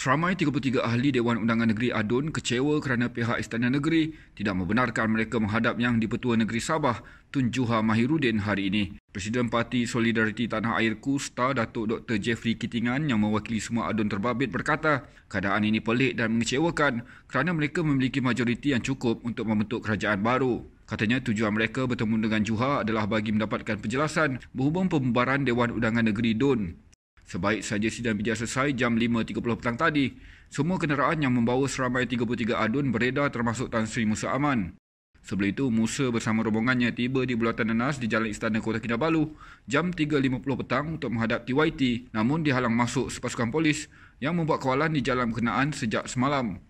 Seramai 33 ahli Dewan Undangan Negeri Adun kecewa kerana pihak Istana Negeri tidak membenarkan mereka menghadap Yang di-Pertua Negeri Sabah Tun Juha Mahirudin hari ini. Presiden Parti Solidariti Tanah Air Kusta Datuk Dr. Jeffrey Kitingan yang mewakili semua adun terbabit berkata keadaan ini pelik dan mengecewakan kerana mereka memiliki majoriti yang cukup untuk membentuk kerajaan baru. Katanya tujuan mereka bertemu dengan Juha adalah bagi mendapatkan penjelasan berhubung pembubaran Dewan Undangan Negeri DUN Sebaik saja sidang pijak selesai jam 5.30 petang tadi, semua kenderaan yang membawa seramai 33 adun beredar termasuk Tan Sri Musa Aman. Sebelum itu, Musa bersama rombongannya tiba di Bulatan Nenas di Jalan Istana Kota Kinabalu jam 3.50 petang untuk menghadap TYT namun dihalang masuk sepasukan polis yang membuat kawalan di Jalan Berkenaan sejak semalam.